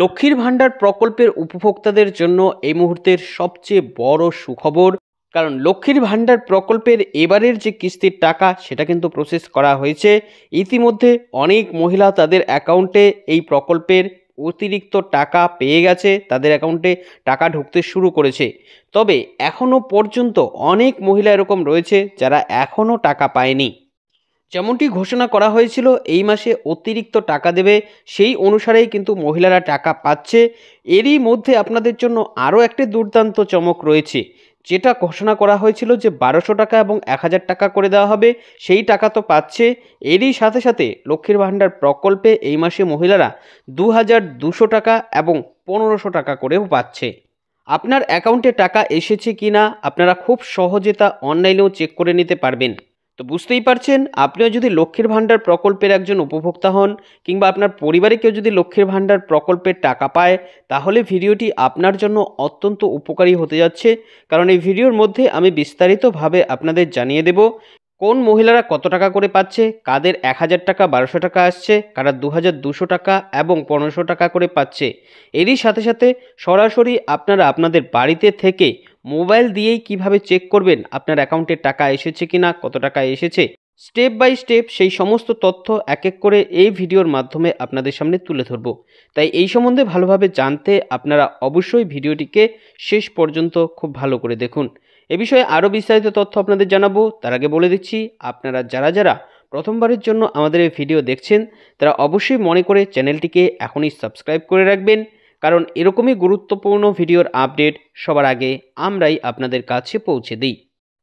লক্ষ্মীর ভাণ্ডার প্রকল্পের উপভোক্তাদের জন্য এই মুহূর্তের সবচেয়ে বড় সুখবর কারণ লক্ষ্মীর ভাণ্ডার প্রকল্পের এবারের যে কিস্তির টাকা সেটা কিন্তু প্রসেস করা হয়েছে ইতিমধ্যে অনেক মহিলা তাদের অ্যাকাউন্টে এই প্রকল্পের অতিরিক্ত টাকা পেয়ে গেছে তাদের অ্যাকাউন্টে টাকা ঢুকতে শুরু করেছে তবে এখনও পর্যন্ত অনেক মহিলা এরকম রয়েছে যারা এখনও টাকা পায়নি যেমনটি ঘোষণা করা হয়েছিল এই মাসে অতিরিক্ত টাকা দেবে সেই অনুসারেই কিন্তু মহিলারা টাকা পাচ্ছে এরই মধ্যে আপনাদের জন্য আরও একটি দুর্দান্ত চমক রয়েছে যেটা ঘোষণা করা হয়েছিল যে বারোশো টাকা এবং এক হাজার টাকা করে দেওয়া হবে সেই টাকা তো পাচ্ছে এরই সাথে সাথে লক্ষ্মীর ভাণ্ডার প্রকল্পে এই মাসে মহিলারা দু হাজার দুশো টাকা এবং পনেরোশো টাকা করেও পাচ্ছে আপনার অ্যাকাউন্টে টাকা এসেছে কি না আপনারা খুব সহজে তা অনলাইনেও চেক করে নিতে পারবেন তো বুঝতেই পারছেন আপনিও যদি লক্ষ্মীর ভাণ্ডার প্রকল্পের একজন উপভোক্তা হন কিংবা আপনার পরিবারে কেউ যদি লক্ষ্মীর ভাণ্ডার প্রকল্পের টাকা পায় তাহলে ভিডিওটি আপনার জন্য অত্যন্ত উপকারী হতে যাচ্ছে কারণ এই ভিডিওর মধ্যে আমি বিস্তারিতভাবে আপনাদের জানিয়ে দেব কোন মহিলারা কত টাকা করে পাচ্ছে কাদের এক হাজার টাকা বারোশো টাকা আসছে কারা দু হাজার দুশো টাকা এবং পনেরোশো টাকা করে পাচ্ছে এরই সাথে সাথে সরাসরি আপনারা আপনাদের বাড়িতে থেকে মোবাইল দিয়েই কিভাবে চেক করবেন আপনার অ্যাকাউন্টে টাকা এসেছে কি না কত টাকা এসেছে স্টেপ বাই স্টেপ সেই সমস্ত তথ্য এক এক করে এই ভিডিওর মাধ্যমে আপনাদের সামনে তুলে ধরব তাই এই সম্বন্ধে ভালোভাবে জানতে আপনারা অবশ্যই ভিডিওটিকে শেষ পর্যন্ত খুব ভালো করে দেখুন এ বিষয়ে আরও বিস্তারিত তথ্য আপনাদের জানাবো তার আগে বলে দিচ্ছি আপনারা যারা যারা প্রথমবারের জন্য আমাদের এই ভিডিও দেখছেন তারা অবশ্যই মনে করে চ্যানেলটিকে এখনই সাবস্ক্রাইব করে রাখবেন কারণ এরকমই গুরুত্বপূর্ণ ভিডিওর আপডেট সবার আগে আমরাই আপনাদের কাছে পৌঁছে দিই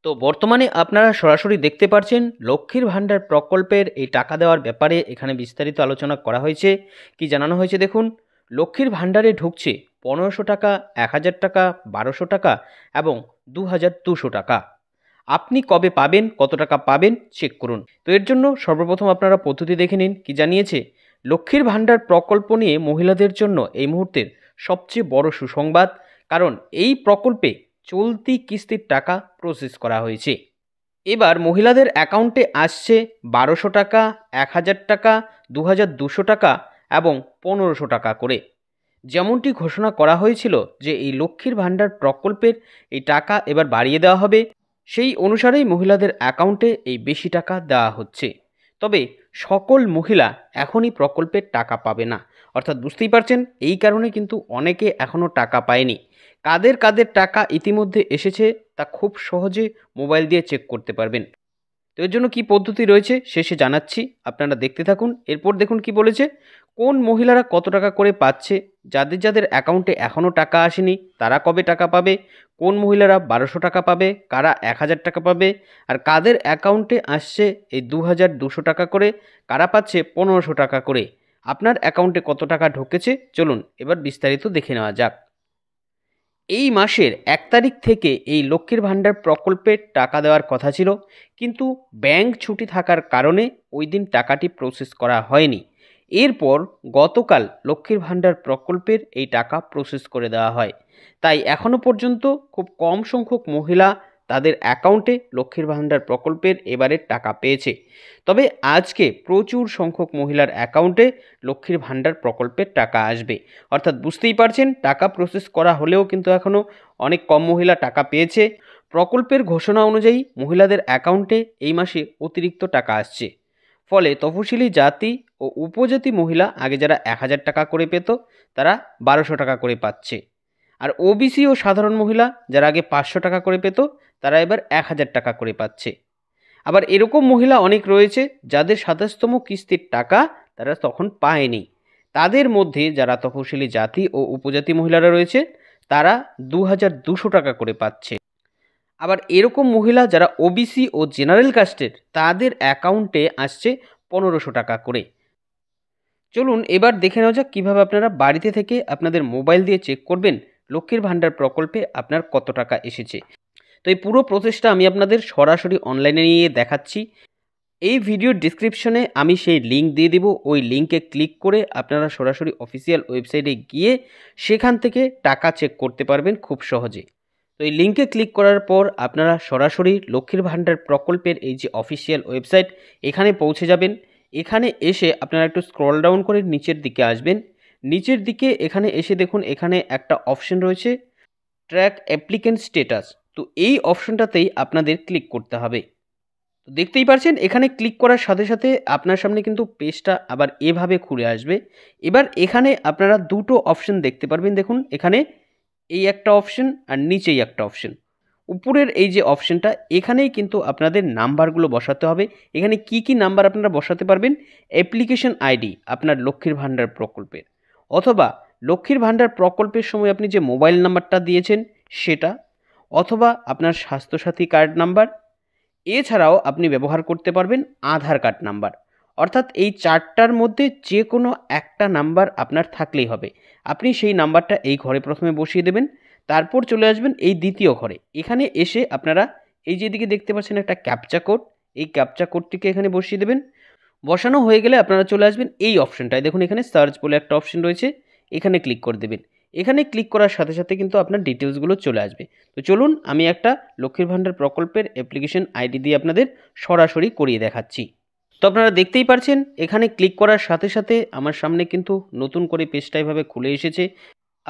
তো বর্তমানে আপনারা সরাসরি দেখতে পাচ্ছেন লক্ষ্মীর ভাণ্ডার প্রকল্পের এই টাকা দেওয়ার ব্যাপারে এখানে বিস্তারিত আলোচনা করা হয়েছে কি জানানো হয়েছে দেখুন লক্ষ্মীর ভাণ্ডারে ঢুকছে পনেরোশো টাকা এক হাজার টাকা বারোশো টাকা এবং দু হাজার দুশো টাকা আপনি কবে পাবেন কত টাকা পাবেন চেক করুন তো এর জন্য সর্বপ্রথম আপনারা পদ্ধতি দেখে নিন কি জানিয়েছে লক্ষ্মীর ভাণ্ডার প্রকল্প নিয়ে মহিলাদের জন্য এই মুহূর্তের সবচেয়ে বড় সুসংবাদ কারণ এই প্রকল্পে চলতি কিস্তির টাকা প্রসেস করা হয়েছে এবার মহিলাদের অ্যাকাউন্টে আসছে বারোশো টাকা এক হাজার টাকা দু হাজার দুশো টাকা এবং পনেরোশো টাকা করে যেমনটি ঘোষণা করা হয়েছিল যে এই লক্ষ্মীর ভাণ্ডার প্রকল্পের এই টাকা এবার বাড়িয়ে দেওয়া হবে সেই অনুসারেই মহিলাদের অ্যাকাউন্টে এই বেশি টাকা দেওয়া হচ্ছে তবে সকল মহিলা এখনই প্রকল্পের টাকা পাবে না অর্থাৎ বুঝতেই পারছেন এই কারণে কিন্তু অনেকে এখনও টাকা পায়নি কাদের কাদের টাকা ইতিমধ্যে এসেছে তা খুব সহজে মোবাইল দিয়ে চেক করতে পারবেন তো এর জন্য কী পদ্ধতি রয়েছে শেষে জানাচ্ছি আপনারা দেখতে থাকুন এরপর দেখুন কি বলেছে কোন মহিলারা কত টাকা করে পাচ্ছে যাদের যাদের অ্যাকাউন্টে এখনও টাকা আসেনি তারা কবে টাকা পাবে কোন মহিলারা বারোশো টাকা পাবে কারা এক হাজার টাকা পাবে আর কাদের অ্যাকাউন্টে আসছে এই দু হাজার দুশো টাকা করে কারা পাচ্ছে পনেরোশো টাকা করে আপনার অ্যাকাউন্টে কত টাকা ঢুকেছে চলুন এবার বিস্তারিত দেখে নেওয়া যাক এই মাসের এক তারিখ থেকে এই লক্ষ্মীর ভাণ্ডার প্রকল্পের টাকা দেওয়ার কথা ছিল কিন্তু ব্যাংক ছুটি থাকার কারণে ওই দিন টাকাটি প্রসেস করা হয়নি এরপর গতকাল লক্ষ্মীর ভাণ্ডার প্রকল্পের এই টাকা প্রসেস করে দেওয়া হয় তাই এখনও পর্যন্ত খুব কম সংখ্যক মহিলা তাদের অ্যাকাউন্টে লক্ষ্মীর ভাণ্ডার প্রকল্পের এবারের টাকা পেয়েছে তবে আজকে প্রচুর সংখ্যক মহিলার অ্যাকাউন্টে লক্ষ্মীর ভাণ্ডার প্রকল্পের টাকা আসবে অর্থাৎ বুঝতেই পারছেন টাকা প্রসেস করা হলেও কিন্তু এখনও অনেক কম মহিলা টাকা পেয়েছে প্রকল্পের ঘোষণা অনুযায়ী মহিলাদের অ্যাকাউন্টে এই মাসে অতিরিক্ত টাকা আসছে ফলে তফসিলি জাতি ও উপজাতি মহিলা আগে যারা এক হাজার টাকা করে পেত তারা বারোশো টাকা করে পাচ্ছে আর ওবিসি ও সাধারণ মহিলা যারা আগে পাঁচশো টাকা করে পেত তারা এবার এক হাজার টাকা করে পাচ্ছে আবার এরকম মহিলা অনেক রয়েছে যাদের সাতাশতম কিস্তির টাকা তারা তখন পায়নি তাদের মধ্যে যারা তফসিলি জাতি ও উপজাতি মহিলারা রয়েছে তারা দু হাজার দুশো টাকা করে পাচ্ছে আবার এরকম মহিলা যারা ওবিসি ও জেনারেল কাস্টের তাদের অ্যাকাউন্টে আসছে পনেরোশো টাকা করে চলুন এবার দেখে নেওয়া যাক কীভাবে আপনারা বাড়িতে থেকে আপনাদের মোবাইল দিয়ে চেক করবেন লক্ষ্মীর ভাণ্ডার প্রকল্পে আপনার কত টাকা এসেছে তো এই পুরো প্রসেসটা আমি আপনাদের সরাসরি অনলাইনে নিয়ে দেখাচ্ছি এই ভিডিও ডিসক্রিপশনে আমি সেই লিঙ্ক দিয়ে দেব ওই লিঙ্কে ক্লিক করে আপনারা সরাসরি অফিসিয়াল ওয়েবসাইটে গিয়ে সেখান থেকে টাকা চেক করতে পারবেন খুব সহজে তো এই লিঙ্কে ক্লিক করার পর আপনারা সরাসরি লক্ষ্মীর ভাণ্ডার প্রকল্পের এই যে অফিসিয়াল ওয়েবসাইট এখানে পৌঁছে যাবেন এখানে এসে আপনারা একটু স্ক্রল ডাউন করে নিচের দিকে আসবেন নিচের দিকে এখানে এসে দেখুন এখানে একটা অপশন রয়েছে ট্র্যাক অ্যাপ্লিকেন্ট স্টেটাস তো এই অপশনটাতেই আপনাদের ক্লিক করতে হবে তো দেখতেই পারছেন এখানে ক্লিক করার সাথে সাথে আপনার সামনে কিন্তু পেজটা আবার এভাবে খুলে আসবে এবার এখানে আপনারা দুটো অপশন দেখতে পারবেন দেখুন এখানে এই একটা অপশন আর নিচেই একটা অপশন উপরের এই যে অপশনটা এখানেই কিন্তু আপনাদের নাম্বারগুলো বসাতে হবে এখানে কি কি নাম্বার আপনারা বসাতে পারবেন অ্যাপ্লিকেশন আইডি আপনার লক্ষ্মীর ভাণ্ডার প্রকল্পের অথবা লক্ষ্মীর ভাণ্ডার প্রকল্পের সময় আপনি যে মোবাইল নাম্বারটা দিয়েছেন সেটা অথবা আপনার স্বাস্থ্যসাথী কার্ড নাম্বার এছাড়াও আপনি ব্যবহার করতে পারবেন আধার কার্ড নাম্বার অর্থাৎ এই চারটার মধ্যে যে কোনো একটা নাম্বার আপনার থাকলেই হবে আপনি সেই নাম্বারটা এই ঘরে প্রথমে বসিয়ে দেবেন তারপর চলে আসবেন এই দ্বিতীয় ঘরে এখানে এসে আপনারা এই যেদিকে দেখতে পাচ্ছেন একটা ক্যাপচা কোড এই ক্যাপচা কোডটিকে এখানে বসিয়ে দেবেন বসানো হয়ে গেলে আপনারা চলে আসবেন এই অপশনটায় দেখুন এখানে সার্চ বলে একটা অপশন রয়েছে এখানে ক্লিক করে দেবেন এখানে ক্লিক করার সাথে সাথে কিন্তু আপনার ডিটেলসগুলো চলে আসবে তো চলুন আমি একটা লক্ষ্মীর ভাণ্ডার প্রকল্পের অ্যাপ্লিকেশন আইডি দিয়ে আপনাদের সরাসরি করিয়ে দেখাচ্ছি তো আপনারা দেখতেই পারছেন এখানে ক্লিক করার সাথে সাথে আমার সামনে কিন্তু নতুন করে পেজটা এভাবে খুলে এসেছে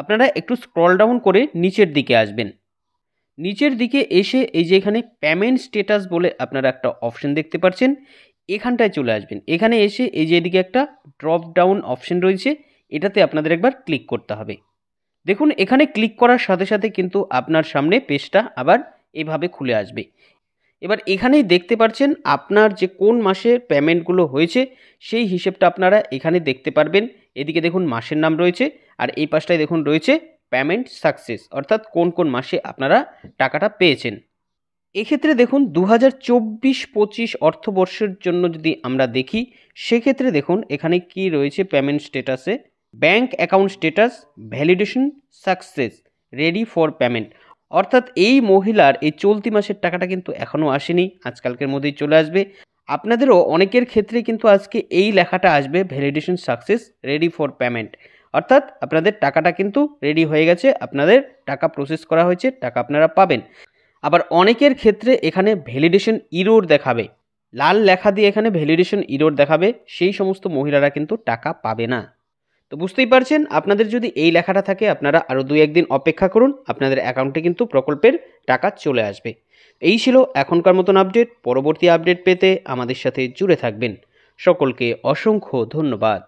আপনারা একটু স্ক্রল ডাউন করে নিচের দিকে আসবেন নিচের দিকে এসে এই যে এখানে পেমেন্ট স্ট্যাটাস বলে আপনারা একটা অপশন দেখতে পাচ্ছেন এখানটায় চলে আসবেন এখানে এসে এই যে এদিকে একটা ড্রপ ডাউন অপশন রয়েছে এটাতে আপনাদের একবার ক্লিক করতে হবে দেখুন এখানে ক্লিক করার সাথে সাথে কিন্তু আপনার সামনে পেজটা আবার এভাবে খুলে আসবে এবার এখানেই দেখতে পারছেন আপনার যে কোন মাসে পেমেন্টগুলো হয়েছে সেই হিসেবটা আপনারা এখানে দেখতে পারবেন এদিকে দেখুন মাসের নাম রয়েছে আর এই পাশটায় দেখুন রয়েছে পেমেন্ট সাকসেস অর্থাৎ কোন কোন মাসে আপনারা টাকাটা পেয়েছেন এক্ষেত্রে দেখুন দু হাজার চব্বিশ পঁচিশ অর্থবর্ষের জন্য যদি আমরা দেখি সেক্ষেত্রে দেখুন এখানে কি রয়েছে পেমেন্ট স্টেটাসে bank account status validation success ready for payment অর্থাৎ এই মহিলার এই চলতি মাসের টাকাটা কিন্তু এখনও আসেনি আজকালকের মধ্যেই চলে আসবে আপনাদেরও অনেকের ক্ষেত্রে কিন্তু আজকে এই লেখাটা আসবে validation success ready for payment অর্থাৎ আপনাদের টাকাটা কিন্তু রেডি হয়ে গেছে আপনাদের টাকা প্রসেস করা হয়েছে টাকা আপনারা পাবেন আবার অনেকের ক্ষেত্রে এখানে ভ্যালিডেশন ইরোর দেখাবে লাল লেখা দিয়ে এখানে ভ্যালিডেশন ইরোর দেখাবে সেই সমস্ত মহিলারা কিন্তু টাকা পাবে না তো বুঝতেই পারছেন আপনাদের যদি এই লেখাটা থাকে আপনারা আরও দুই একদিন অপেক্ষা করুন আপনাদের অ্যাকাউন্টে কিন্তু প্রকল্পের টাকা চলে আসবে এই ছিল এখনকার মতন আপডেট পরবর্তী আপডেট পেতে আমাদের সাথে জুড়ে থাকবেন সকলকে অসংখ্য ধন্যবাদ